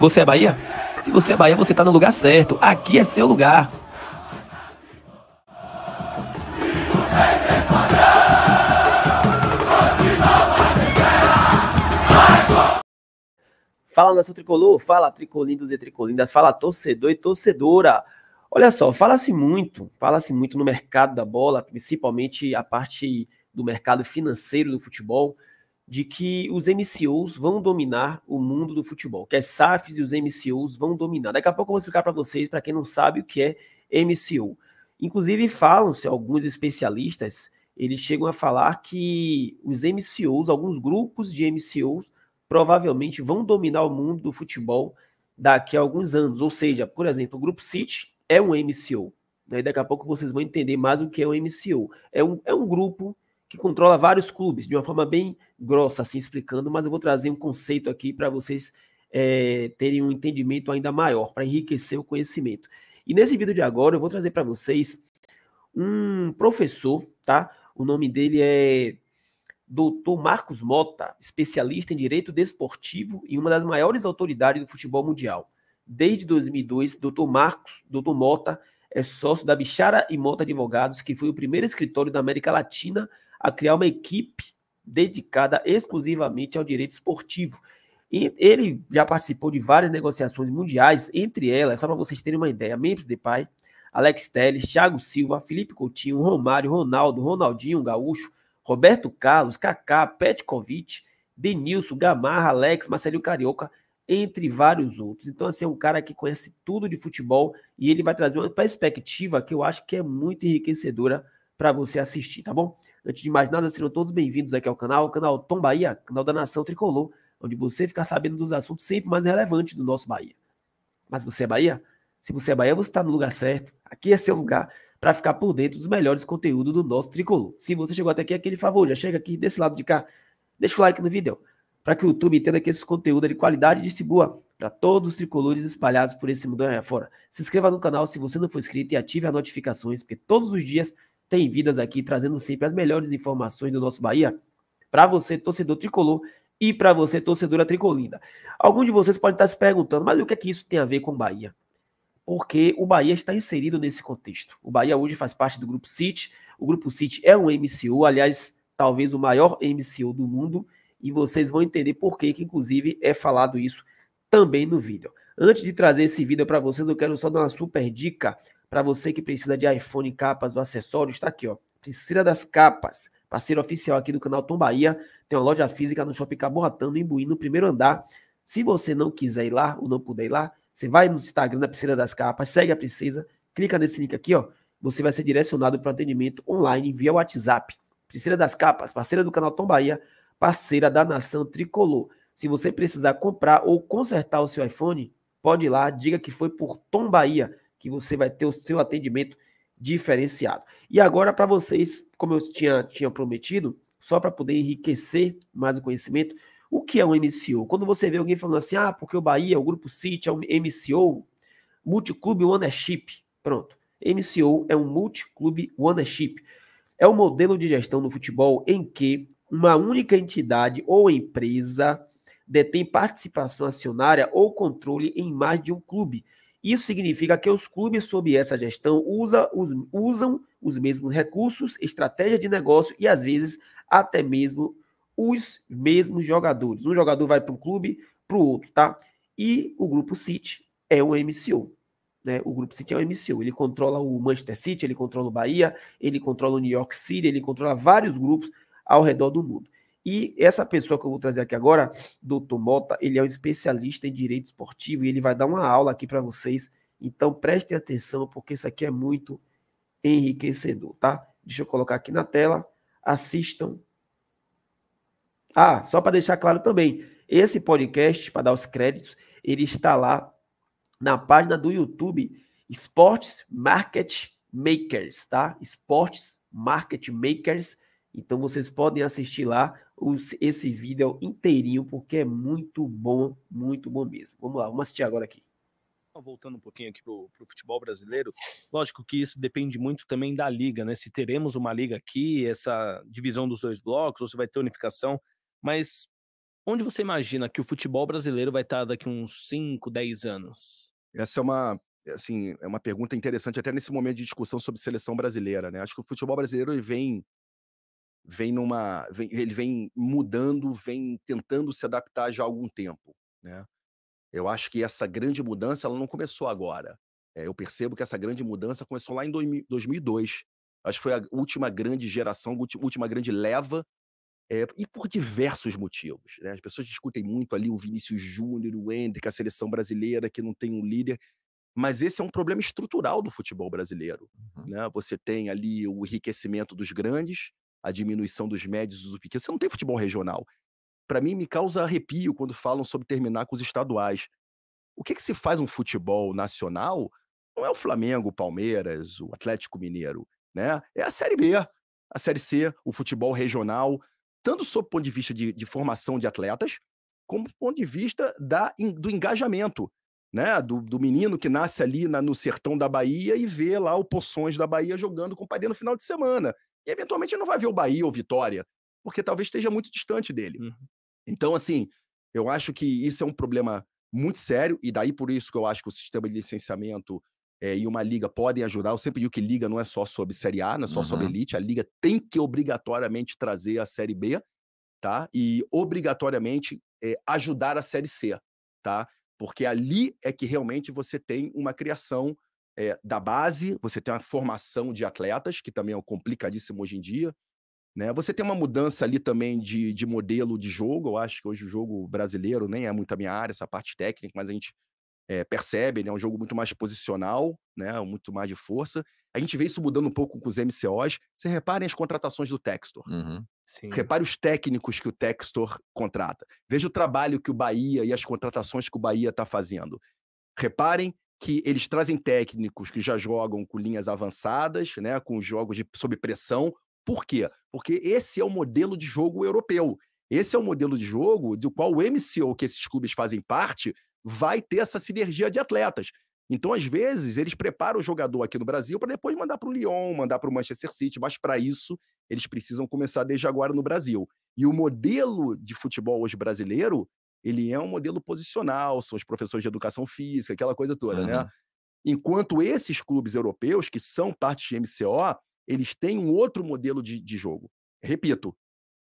Você é Bahia? Se você é Bahia, você está no lugar certo. Aqui é seu lugar. Fala nação tricolor, fala tricolindos e tricolindas, fala torcedor e torcedora. Olha só, fala-se muito, fala-se muito no mercado da bola, principalmente a parte do mercado financeiro do futebol de que os MCOs vão dominar o mundo do futebol, que as SAFs e os MCOs vão dominar. Daqui a pouco eu vou explicar para vocês, para quem não sabe o que é MCO. Inclusive falam-se alguns especialistas, eles chegam a falar que os MCOs, alguns grupos de MCOs, provavelmente vão dominar o mundo do futebol daqui a alguns anos. Ou seja, por exemplo, o Grupo City é um MCO. Né? Daqui a pouco vocês vão entender mais o que é um MCO. É um, é um grupo que controla vários clubes, de uma forma bem grossa, assim explicando, mas eu vou trazer um conceito aqui para vocês é, terem um entendimento ainda maior, para enriquecer o conhecimento. E nesse vídeo de agora eu vou trazer para vocês um professor, tá? O nome dele é Dr. Marcos Mota, especialista em direito desportivo e uma das maiores autoridades do futebol mundial. Desde 2002, Dr. Marcos, Dr. Mota é sócio da Bichara e Mota Advogados, que foi o primeiro escritório da América Latina a criar uma equipe dedicada exclusivamente ao direito esportivo. E ele já participou de várias negociações mundiais, entre elas, só para vocês terem uma ideia, Memphis Depay, Alex Telles, Thiago Silva, Felipe Coutinho, Romário, Ronaldo, Ronaldinho Gaúcho, Roberto Carlos, Kaká, Petkovic, Denilson, Gamarra, Alex, Marcelinho Carioca, entre vários outros. Então, assim, é um cara que conhece tudo de futebol e ele vai trazer uma perspectiva que eu acho que é muito enriquecedora para você assistir, tá bom? Antes de mais nada, sejam todos bem-vindos aqui ao canal, o canal Tom Bahia, canal da Nação Tricolor, onde você fica sabendo dos assuntos sempre mais relevantes do nosso Bahia. Mas você é Bahia? Se você é Bahia, você está no lugar certo. Aqui é seu lugar para ficar por dentro dos melhores conteúdos do nosso Tricolor. Se você chegou até aqui, aquele favor, já chega aqui desse lado de cá, deixa o like no vídeo, para que o YouTube entenda que esse conteúdo é de qualidade e distribua para todos os tricolores espalhados por esse mundo aí fora. Se inscreva no canal se você não for inscrito e ative as notificações, porque todos os dias tem Vidas aqui, trazendo sempre as melhores informações do nosso Bahia para você, torcedor tricolor, e para você, torcedora tricolinda. Alguns de vocês podem estar se perguntando, mas o que é que isso tem a ver com Bahia? Porque o Bahia está inserido nesse contexto. O Bahia hoje faz parte do Grupo City. O Grupo City é um MCO, aliás, talvez o maior MCO do mundo, e vocês vão entender por que, que inclusive é falado isso também no vídeo. Antes de trazer esse vídeo para vocês, eu quero só dar uma super dica para você que precisa de iPhone, capas ou acessórios. Está aqui, ó. Priscila das Capas, parceiro oficial aqui do canal Tom Bahia. Tem uma loja física no Shopping Caboatão, no Imbuí, no primeiro andar. Se você não quiser ir lá ou não puder ir lá, você vai no Instagram da Priscila das Capas, segue a Princesa, clica nesse link aqui, ó. Você vai ser direcionado para atendimento online via WhatsApp. Priscila das Capas, parceira do canal Tom Bahia, parceira da Nação Tricolor. Se você precisar comprar ou consertar o seu iPhone, pode ir lá, diga que foi por Tom Bahia que você vai ter o seu atendimento diferenciado. E agora, para vocês, como eu tinha, tinha prometido, só para poder enriquecer mais o conhecimento, o que é um MCO? Quando você vê alguém falando assim, ah, porque o Bahia, é o Grupo City é um MCO, Multiclube Ownership, é pronto. MCO é um Multiclube Ownership. É, é o um modelo de gestão no futebol em que uma única entidade ou empresa detém participação acionária ou controle em mais de um clube. Isso significa que os clubes, sob essa gestão, usa, os usam os mesmos recursos, estratégia de negócio e, às vezes, até mesmo os mesmos jogadores. Um jogador vai para um clube, para o outro, tá? E o grupo City é um MCO. Né? O grupo City é um MCO. Ele controla o Manchester City, ele controla o Bahia, ele controla o New York City, ele controla vários grupos ao redor do mundo. E essa pessoa que eu vou trazer aqui agora, doutor Mota, ele é um especialista em direito esportivo e ele vai dar uma aula aqui para vocês. Então prestem atenção, porque isso aqui é muito enriquecedor, tá? Deixa eu colocar aqui na tela. Assistam. Ah, só para deixar claro também, esse podcast, para dar os créditos, ele está lá na página do YouTube Sports Market Makers, tá? Sports Market Makers então vocês podem assistir lá os, esse vídeo inteirinho, porque é muito bom, muito bom mesmo. Vamos lá, vamos assistir agora aqui. Voltando um pouquinho aqui para o futebol brasileiro, lógico que isso depende muito também da liga, né? Se teremos uma liga aqui, essa divisão dos dois blocos, ou se vai ter unificação, mas onde você imagina que o futebol brasileiro vai estar daqui uns 5, 10 anos? Essa é uma assim, é uma pergunta interessante até nesse momento de discussão sobre seleção brasileira, né? Acho que o futebol brasileiro vem vem numa, vem, ele vem mudando, vem tentando se adaptar já há algum tempo, né? Eu acho que essa grande mudança ela não começou agora. É, eu percebo que essa grande mudança começou lá em 2002. Acho que foi a última grande geração, última grande leva, é, e por diversos motivos. Né? As pessoas discutem muito ali o Vinícius Júnior, o Hendrick, a seleção brasileira que não tem um líder. Mas esse é um problema estrutural do futebol brasileiro. Uhum. Né? Você tem ali o enriquecimento dos grandes, a diminuição dos médios dos pequenos. Você não tem futebol regional. Para mim, me causa arrepio quando falam sobre terminar com os estaduais. O que, que se faz um futebol nacional? Não é o Flamengo, o Palmeiras, o Atlético Mineiro, né? É a Série B, a Série C, o futebol regional, tanto sob o ponto de vista de, de formação de atletas, como do ponto de vista da, do engajamento. Né, do, do, menino que nasce ali na, no sertão da Bahia e vê lá o Poções da Bahia jogando com o pai dele no final de semana. E eventualmente ele não vai ver o Bahia ou Vitória, porque talvez esteja muito distante dele. Uhum. Então, assim, eu acho que isso é um problema muito sério, e daí por isso que eu acho que o sistema de licenciamento é, e uma liga podem ajudar. Eu sempre digo que liga não é só sobre Série A, não é só uhum. sobre elite. A liga tem que obrigatoriamente trazer a Série B, tá? E obrigatoriamente é, ajudar a Série C, tá? Porque ali é que realmente você tem uma criação é, da base, você tem uma formação de atletas, que também é complicadíssimo hoje em dia. Né? Você tem uma mudança ali também de, de modelo de jogo. Eu acho que hoje o jogo brasileiro nem é muito a minha área, essa parte técnica, mas a gente é, percebe, né? É um jogo muito mais posicional, né? Muito mais de força. A gente vê isso mudando um pouco com os MCOs. Você reparem as contratações do Textor. Uhum. Repare os técnicos que o Textor contrata. Veja o trabalho que o Bahia e as contratações que o Bahia está fazendo. Reparem que eles trazem técnicos que já jogam com linhas avançadas, né, com jogos de, sob pressão. Por quê? Porque esse é o modelo de jogo europeu. Esse é o modelo de jogo do qual o MCO, que esses clubes fazem parte, vai ter essa sinergia de atletas. Então, às vezes, eles preparam o jogador aqui no Brasil para depois mandar para o Lyon, mandar para o Manchester City, mas para isso eles precisam começar desde agora no Brasil. E o modelo de futebol hoje brasileiro ele é um modelo posicional, são os professores de educação física, aquela coisa toda, uhum. né? Enquanto esses clubes europeus, que são parte de MCO, eles têm um outro modelo de, de jogo. Repito,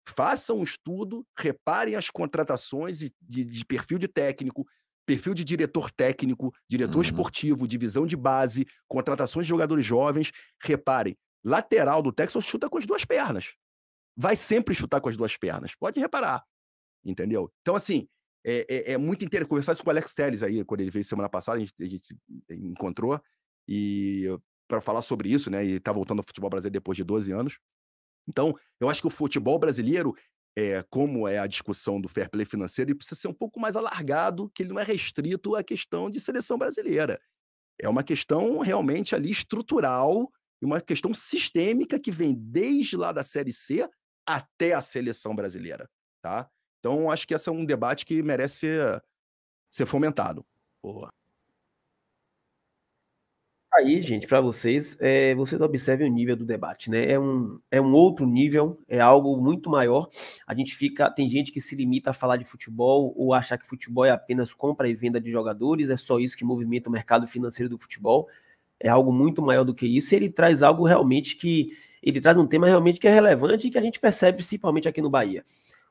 façam um estudo, reparem as contratações de, de, de perfil de técnico, perfil de diretor técnico, diretor uhum. esportivo, divisão de base, contratações de jogadores jovens. Reparem, lateral do Texas chuta com as duas pernas. Vai sempre chutar com as duas pernas, pode reparar. Entendeu? Então, assim, é, é, é muito interessante. Conversar isso com o Alex Teles aí, quando ele veio semana passada, a gente, a gente encontrou, e para falar sobre isso, né? E tá voltando ao futebol brasileiro depois de 12 anos. Então, eu acho que o futebol brasileiro, é, como é a discussão do fair play financeiro, ele precisa ser um pouco mais alargado, que ele não é restrito à questão de seleção brasileira. É uma questão realmente ali estrutural e uma questão sistêmica que vem desde lá da Série C até a seleção brasileira, tá? Então, acho que esse é um debate que merece ser, ser fomentado. Aí, gente, para vocês, é, vocês observem o nível do debate, né? É um, é um outro nível, é algo muito maior. A gente fica, tem gente que se limita a falar de futebol ou achar que futebol é apenas compra e venda de jogadores, é só isso que movimenta o mercado financeiro do futebol. É algo muito maior do que isso. Ele traz algo realmente que ele traz um tema realmente que é relevante e que a gente percebe principalmente aqui no Bahia.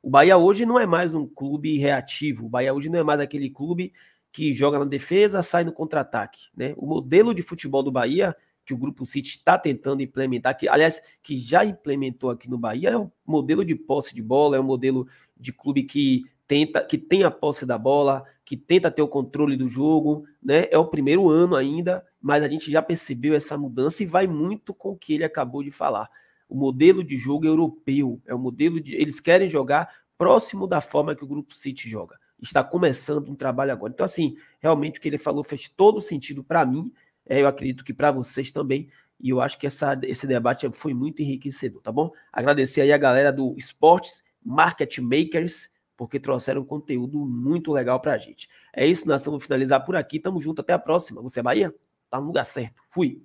O Bahia hoje não é mais um clube reativo. O Bahia hoje não é mais aquele clube que joga na defesa, sai no contra-ataque. Né? O modelo de futebol do Bahia, que o Grupo City está tentando implementar, que, aliás, que já implementou aqui no Bahia, é um modelo de posse de bola, é um modelo de clube que tenta, que tem a posse da bola, que tenta ter o controle do jogo, né? É o primeiro ano ainda, mas a gente já percebeu essa mudança e vai muito com o que ele acabou de falar. O modelo de jogo é europeu, é o modelo de eles querem jogar próximo da forma que o grupo City joga. Está começando um trabalho agora. Então assim, realmente o que ele falou fez todo sentido para mim, é, eu acredito que para vocês também. E eu acho que essa, esse debate foi muito enriquecedor, tá bom? Agradecer aí a galera do Esportes Market Makers, porque trouxeram conteúdo muito legal pra gente. É isso, nós vamos finalizar por aqui. Tamo junto, até a próxima. Você é Bahia? Tá no lugar certo. Fui!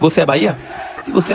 Você é Bahia? Se você